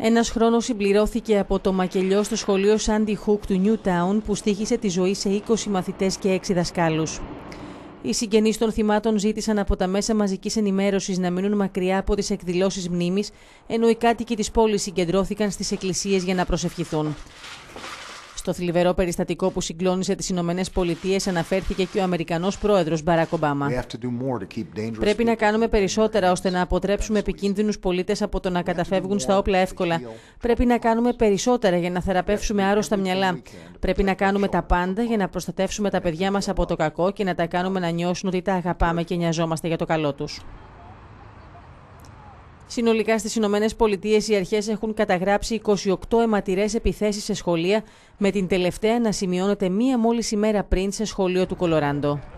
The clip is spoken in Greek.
Ένας χρόνος συμπληρώθηκε από το μακελιό στο σχολείο Sandy Hook του Newtown που στήχησε τη ζωή σε 20 μαθητές και 6 δασκάλους. Οι συγγενείς των θυμάτων ζήτησαν από τα μέσα μαζικής ενημέρωσης να μείνουν μακριά από τις εκδηλώσεις μνήμης, ενώ οι κάτοικοι της πόλης συγκεντρώθηκαν στις εκκλησίες για να προσευχηθούν. Στο θλιβερό περιστατικό που συγκλώνησε τις Ηνωμένες Πολιτείες αναφέρθηκε και ο Αμερικανός πρόεδρος Μπαράκ Ομπάμα. Πρέπει να κάνουμε περισσότερα ώστε να αποτρέψουμε επικίνδυνους πολίτες από το να καταφεύγουν στα όπλα εύκολα. Πρέπει να κάνουμε περισσότερα για να θεραπεύσουμε άρρωστα μυαλά. Πρέπει να κάνουμε τα πάντα για να προστατεύσουμε τα παιδιά μας από το κακό και να τα κάνουμε να νιώσουν ότι τα αγαπάμε και νοιαζόμαστε για το καλό τους. Συνολικά στις Ηνωμένες Πολιτείες οι αρχές έχουν καταγράψει 28 αιματηρές επιθέσεις σε σχολεία, με την τελευταία να σημειώνεται μία μόλις ημέρα πριν σε σχολείο του Κολοράντο.